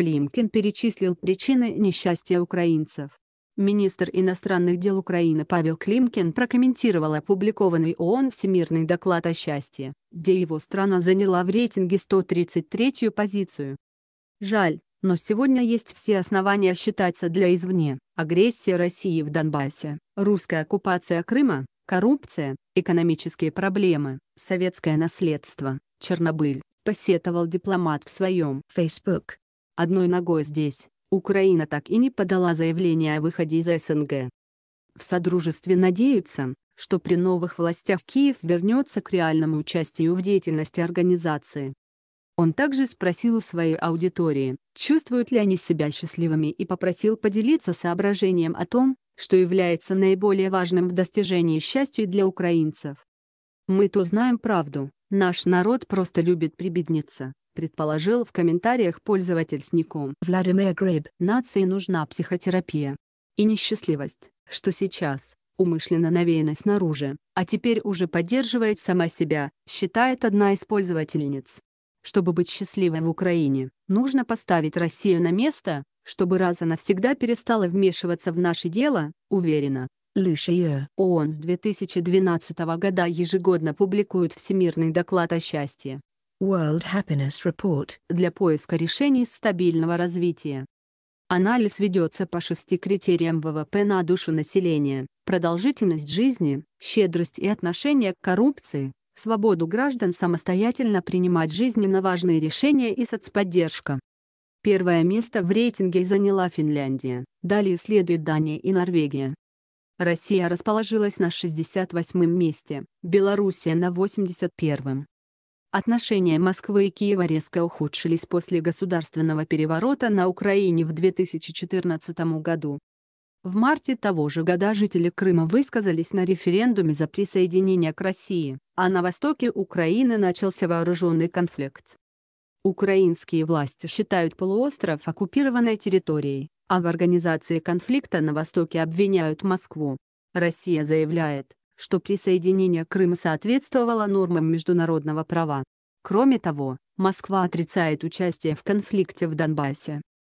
Климкин перечислил причины несчастья украинцев. Министр иностранных дел Украины Павел Климкин прокомментировал опубликованный ООН Всемирный доклад о счастье, где его страна заняла в рейтинге 133-ю позицию. Жаль, но сегодня есть все основания считаться для извне. Агрессия России в Донбассе, русская оккупация Крыма, коррупция, экономические проблемы, советское наследство, Чернобыль, посетовал дипломат в своем Facebook одной ногой здесь. Украина так и не подала заявление о выходе из СНГ. В Содружестве надеются, что при новых властях Киев вернется к реальному участию в деятельности организации. Он также спросил у своей аудитории, чувствуют ли они себя счастливыми и попросил поделиться соображением о том, что является наиболее важным в достижении счастья для украинцев. Мы-то знаем правду, наш народ просто любит прибедниться, предположил в комментариях пользователь с ником Владимир Гриб. Нации нужна психотерапия. И несчастливость, что сейчас, умышленно навеяна снаружи, а теперь уже поддерживает сама себя, считает одна из пользовательниц. Чтобы быть счастливой в Украине, нужно поставить Россию на место, чтобы раз и навсегда перестала вмешиваться в наше дело, уверена, Лишие. ООН с 2012 года ежегодно публикуют Всемирный доклад о счастье. World Happiness Report для поиска решений стабильного развития. Анализ ведется по шести критериям ВВП на душу населения – продолжительность жизни, щедрость и отношение к коррупции, свободу граждан самостоятельно принимать жизненно важные решения и соцподдержка. Первое место в рейтинге заняла Финляндия, далее следует Дания и Норвегия, Россия расположилась на 68 месте, Белоруссия на 81-м. Отношения Москвы и Киева резко ухудшились после государственного переворота на Украине в 2014 году. В марте того же года жители Крыма высказались на референдуме за присоединение к России, а на востоке Украины начался вооруженный конфликт. Украинские власти считают полуостров оккупированной территорией, а в организации конфликта на Востоке обвиняют Москву. Россия заявляет, что присоединение Крыма соответствовало нормам международного права. Кроме того, Москва отрицает участие в конфликте в Донбассе.